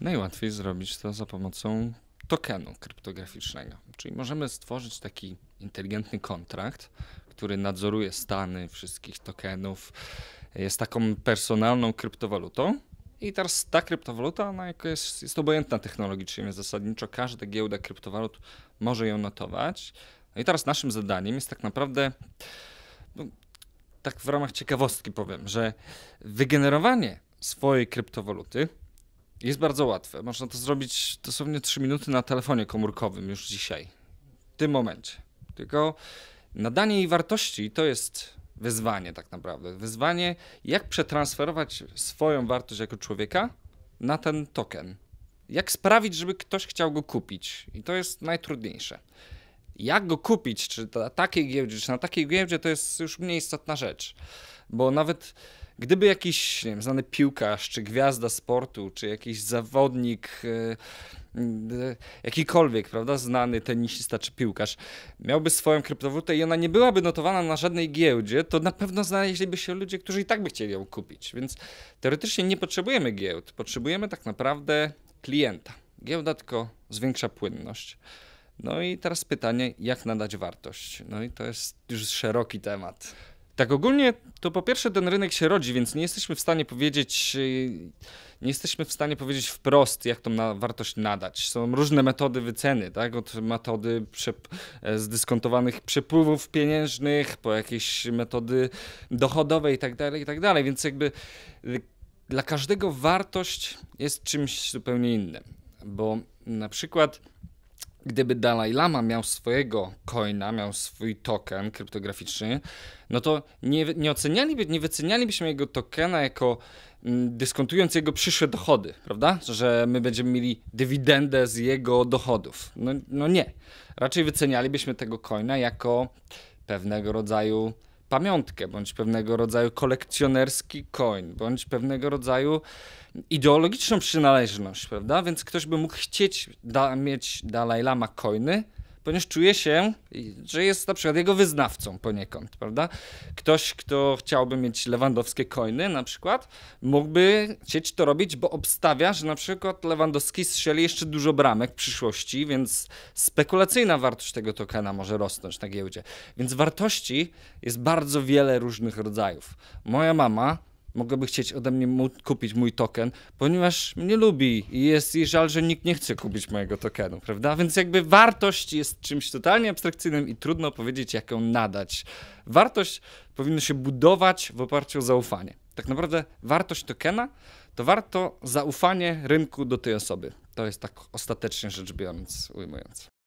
Najłatwiej zrobić to za pomocą tokenu kryptograficznego. Czyli możemy stworzyć taki inteligentny kontrakt, który nadzoruje stany wszystkich tokenów. Jest taką personalną kryptowalutą. I teraz ta kryptowaluta, ona jest, jest obojętna technologicznie, więc zasadniczo każda giełda kryptowalut może ją notować. No i teraz naszym zadaniem jest tak naprawdę, no, tak w ramach ciekawostki powiem, że wygenerowanie swojej kryptowaluty jest bardzo łatwe. Można to zrobić dosłownie 3 minuty na telefonie komórkowym już dzisiaj, w tym momencie. Tylko nadanie jej wartości to jest wyzwanie tak naprawdę. Wyzwanie, jak przetransferować swoją wartość jako człowieka na ten token. Jak sprawić, żeby ktoś chciał go kupić. I to jest najtrudniejsze. Jak go kupić, czy na takiej giełdzie, czy na takiej giełdzie, to jest już mniej istotna rzecz. Bo nawet Gdyby jakiś nie wiem, znany piłkarz, czy gwiazda sportu, czy jakiś zawodnik, y, y, jakikolwiek, prawda, znany tenisista czy piłkarz, miałby swoją kryptowalutę i ona nie byłaby notowana na żadnej giełdzie, to na pewno znaleźliby się ludzie, którzy i tak by chcieli ją kupić. Więc teoretycznie nie potrzebujemy giełd, potrzebujemy tak naprawdę klienta. Giełda tylko zwiększa płynność. No i teraz pytanie, jak nadać wartość? No i to jest już szeroki temat. Tak ogólnie to po pierwsze ten rynek się rodzi, więc nie jesteśmy w stanie powiedzieć, y, nie jesteśmy w stanie powiedzieć wprost, jak tą na wartość nadać. Są różne metody wyceny, tak? Od metody e, zdyskontowanych przepływów pieniężnych, po jakieś metody dochodowe tak itd. Tak więc jakby y, dla każdego wartość jest czymś zupełnie innym. Bo na przykład gdyby Dalai Lama miał swojego coina, miał swój token kryptograficzny, no to nie, nie, ocenialiby, nie wycenialibyśmy jego tokena jako mm, dyskontując jego przyszłe dochody, prawda? Że my będziemy mieli dywidendę z jego dochodów. No, no nie. Raczej wycenialibyśmy tego coina jako pewnego rodzaju pamiątkę, bądź pewnego rodzaju kolekcjonerski coin, bądź pewnego rodzaju ideologiczną przynależność, prawda? Więc ktoś by mógł chcieć da mieć Dalai Lama coiny, ponieważ czuje się, że jest na przykład jego wyznawcą poniekąd, prawda? Ktoś, kto chciałby mieć lewandowskie coiny na przykład, mógłby chcieć to robić, bo obstawia, że na przykład Lewandowski strzeli jeszcze dużo bramek w przyszłości, więc spekulacyjna wartość tego tokena może rosnąć na giełdzie. Więc wartości jest bardzo wiele różnych rodzajów. Moja mama mogłaby chcieć ode mnie mu- kupić mój token, ponieważ mnie lubi i jest jej żal, że nikt nie chce kupić mojego tokenu, prawda? Więc jakby wartość jest czymś totalnie abstrakcyjnym i trudno powiedzieć, jak ją nadać. Wartość powinno się budować w oparciu o zaufanie. Tak naprawdę wartość tokena to warto zaufanie rynku do tej osoby. To jest tak ostatecznie rzecz biorąc, ujmując.